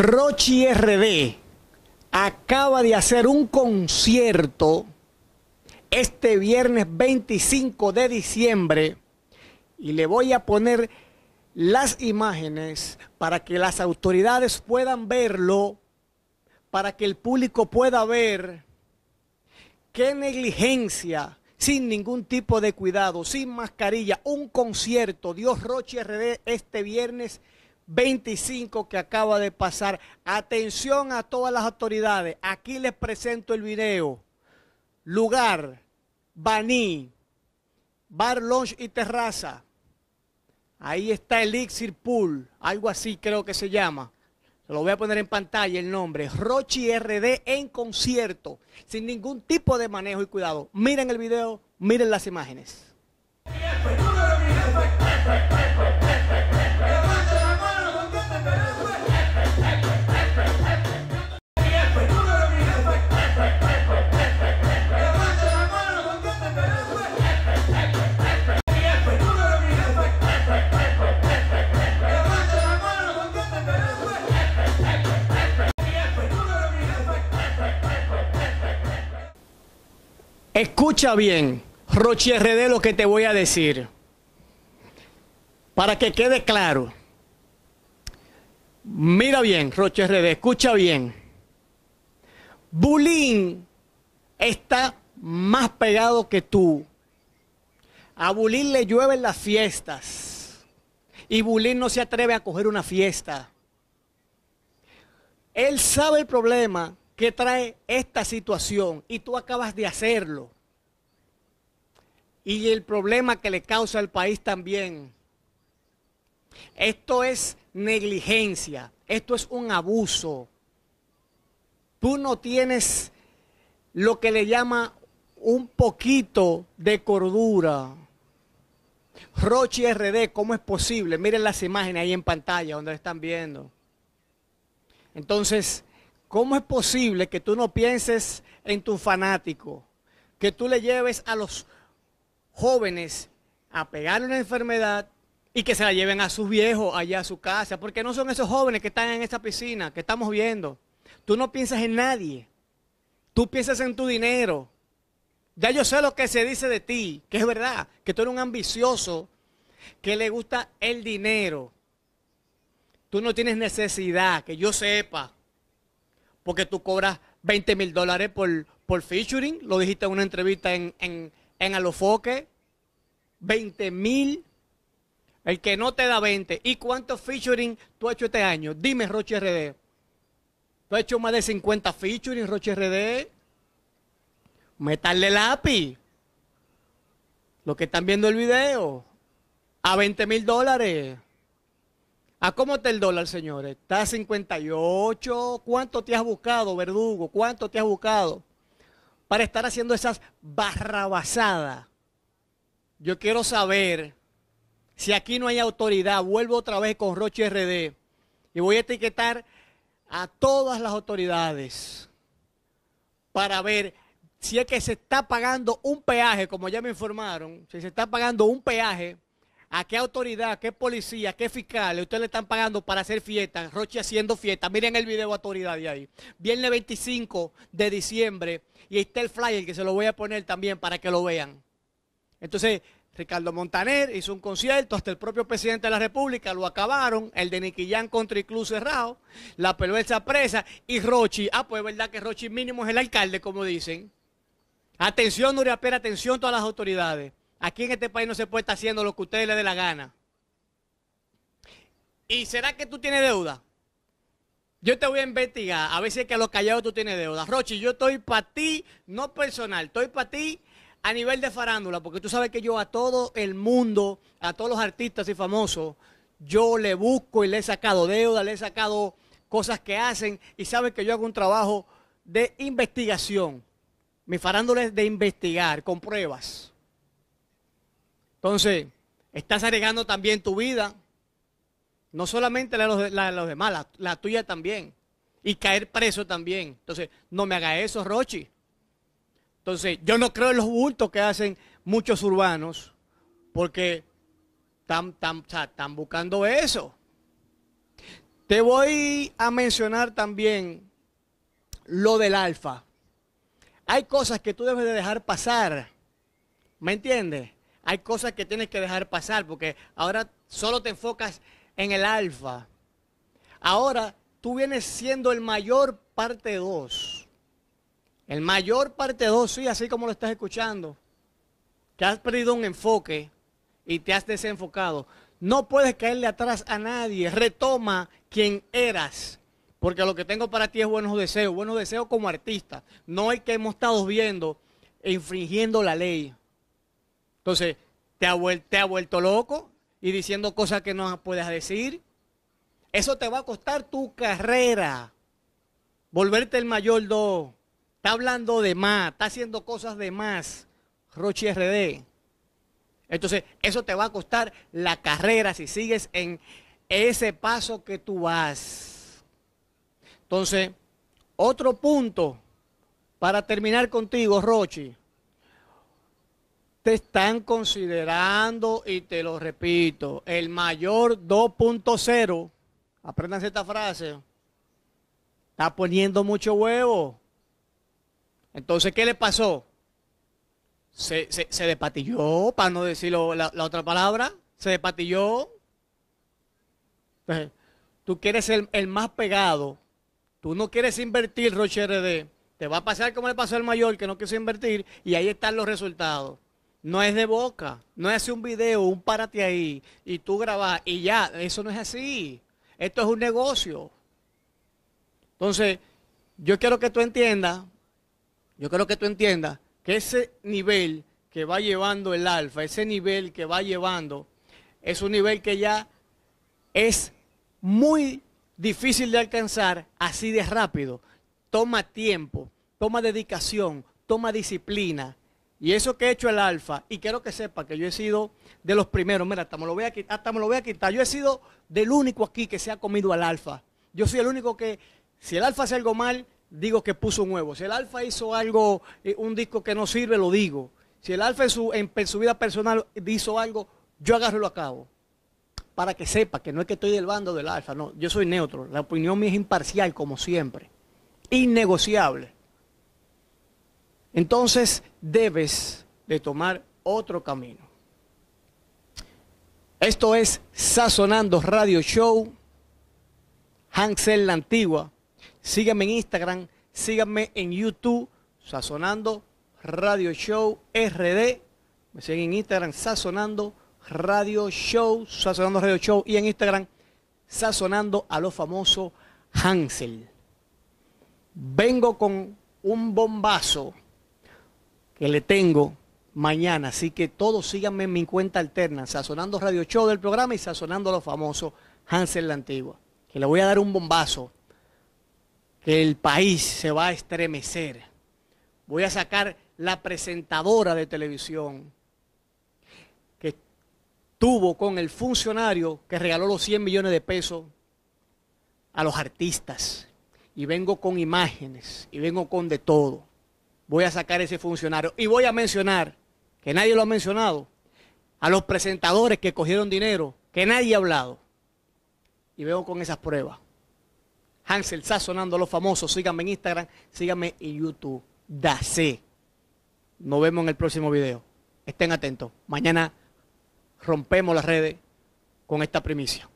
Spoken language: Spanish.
Rochi RD acaba de hacer un concierto este viernes 25 de diciembre y le voy a poner las imágenes para que las autoridades puedan verlo, para que el público pueda ver qué negligencia, sin ningún tipo de cuidado, sin mascarilla, un concierto, Dios Rochi RD este viernes 25 que acaba de pasar. Atención a todas las autoridades. Aquí les presento el video. Lugar, Baní, Bar Lounge y Terraza. Ahí está Elixir Pool, algo así creo que se llama. Se lo voy a poner en pantalla el nombre. Rochi RD en concierto, sin ningún tipo de manejo y cuidado. Miren el video, miren las imágenes. Escucha bien, Roche RD, lo que te voy a decir. Para que quede claro. Mira bien, Roche RD, escucha bien. Bulín está más pegado que tú. A Bulín le llueven las fiestas. Y Bulín no se atreve a coger una fiesta. Él sabe el problema ¿Qué trae esta situación y tú acabas de hacerlo. Y el problema que le causa al país también. Esto es negligencia, esto es un abuso. Tú no tienes lo que le llama un poquito de cordura. Rochi RD, ¿cómo es posible? Miren las imágenes ahí en pantalla donde están viendo. Entonces, ¿Cómo es posible que tú no pienses en tu fanático? Que tú le lleves a los jóvenes a pegar una enfermedad y que se la lleven a sus viejos allá a su casa, porque no son esos jóvenes que están en esa piscina que estamos viendo. Tú no piensas en nadie. Tú piensas en tu dinero. Ya yo sé lo que se dice de ti, que es verdad, que tú eres un ambicioso, que le gusta el dinero. Tú no tienes necesidad, que yo sepa porque tú cobras 20 mil dólares por, por featuring, lo dijiste en una entrevista en, en, en Alofoque, 20 mil, el que no te da 20. ¿Y cuántos featuring tú has hecho este año? Dime, Roche RD. Tú has hecho más de 50 featuring, Roche RD. Metarle lápiz. Los que están viendo el video. A 20 mil dólares. ¿A cómo está el dólar, señores? ¿Está a 58? ¿Cuánto te has buscado, verdugo? ¿Cuánto te has buscado? Para estar haciendo esas barrabasadas. Yo quiero saber si aquí no hay autoridad. Vuelvo otra vez con Roche RD y voy a etiquetar a todas las autoridades para ver si es que se está pagando un peaje, como ya me informaron, si se está pagando un peaje ¿A qué autoridad, qué policía, qué fiscal ustedes le están pagando para hacer fiesta? Roche haciendo fiesta. Miren el video autoridad de ahí. Viernes 25 de diciembre. Y ahí está el flyer que se lo voy a poner también para que lo vean. Entonces, Ricardo Montaner hizo un concierto, hasta el propio presidente de la República lo acabaron, el de Niquillán contra Club cerrado, la perversa presa y Rochi. Ah, pues es verdad que Rochi mínimo es el alcalde, como dicen. Atención, Nuria Pérez, atención todas las autoridades. Aquí en este país no se puede estar haciendo lo que ustedes les dé la gana. ¿Y será que tú tienes deuda? Yo te voy a investigar, a ver si es que a los callados tú tienes deuda. Rochi, yo estoy para ti, no personal, estoy para ti a nivel de farándula, porque tú sabes que yo a todo el mundo, a todos los artistas y famosos, yo le busco y le he sacado deuda, le he sacado cosas que hacen y sabes que yo hago un trabajo de investigación. Mi farándula es de investigar, con pruebas. Entonces, estás arriesgando también tu vida, no solamente la de los, demás, la, tuya también, y caer preso también. Entonces, no me haga eso, Rochi. Entonces, yo no creo en los bultos que hacen muchos urbanos, porque están buscando eso. Te voy a mencionar también lo del alfa. Hay cosas que tú debes de dejar pasar. ¿Me entiendes? hay cosas que tienes que dejar pasar porque ahora solo te enfocas en el alfa. Ahora tú vienes siendo el mayor parte 2. El mayor parte 2, sí, así como lo estás escuchando. Te has perdido un enfoque y te has desenfocado. No puedes caerle atrás a nadie. Retoma quien eras. Porque lo que tengo para ti es buenos deseos. Buenos deseos como artista. No el que hemos estado viendo e infringiendo la ley. Entonces, te ha, ha vuelto loco y diciendo cosas que no puedes decir. Eso te va a costar tu carrera. Volverte el mayordomo. Está hablando de más, está haciendo cosas de más. Rochi RD. Entonces, eso te va a costar la carrera si sigues en ese paso que tú vas. Entonces, otro punto para terminar contigo, Rochi te están considerando, y te lo repito, el mayor 2.0, aprendan esta frase, está poniendo mucho huevo. Entonces, ¿qué le pasó? Se, se, despatilló, para no decir la, otra palabra, se despatilló. tú quieres ser el, más pegado, tú no quieres invertir, Roche RD. Te va a pasar como le pasó al mayor que no quiso invertir y ahí están los resultados. No es de boca, no es un video, un párate ahí y tú grabas y ya, eso no es así. Esto es un negocio. Entonces, yo quiero que tú entiendas, yo quiero que tú entiendas que ese nivel que va llevando el alfa, ese nivel que va llevando, es un nivel que ya es muy difícil de alcanzar así de rápido. Toma tiempo, toma dedicación, toma disciplina y eso que he hecho el alfa, y quiero que sepa que yo he sido de los primeros, mira, hasta me lo voy a quitar, lo voy a Yo he sido del único aquí que se ha comido al alfa. Yo soy el único que, si el alfa hace algo mal, digo que puso un huevo. Si el alfa hizo algo, eh, un disco que no sirve, lo digo. Si el alfa en su, vida personal hizo algo, yo agarro y lo acabo. Para que sepa que no es que estoy del bando del alfa, no, yo soy neutro. La opinión mía es imparcial, como siempre. Innegociable entonces debes de tomar otro camino. Esto es Sazonando Radio Show, Hansel la Antigua. Síganme en Instagram, síganme en YouTube, Sazonando Radio Show RD. Me siguen en Instagram, Sazonando Radio Show, Sazonando Radio Show y en Instagram, Sazonando a lo famoso Hansel. Vengo con un bombazo que le tengo mañana. Así que todos síganme en mi cuenta alterna, Sazonando Radio Show del programa y Sazonando los famosos Hansel la Antigua. Que le voy a dar un bombazo, que el país se va a estremecer. Voy a sacar la presentadora de televisión que tuvo con el funcionario que regaló los 100 millones de pesos a los artistas. Y vengo con imágenes, y vengo con de todo voy a sacar ese funcionario. Y voy a mencionar, que nadie lo ha mencionado, a los presentadores que cogieron dinero, que nadie ha hablado. Y veo con esas pruebas. Hansel Sazonando a los famosos. Síganme en Instagram, síganme en YouTube. Dase. Nos vemos en el próximo video. Estén atentos. Mañana rompemos las redes con esta primicia.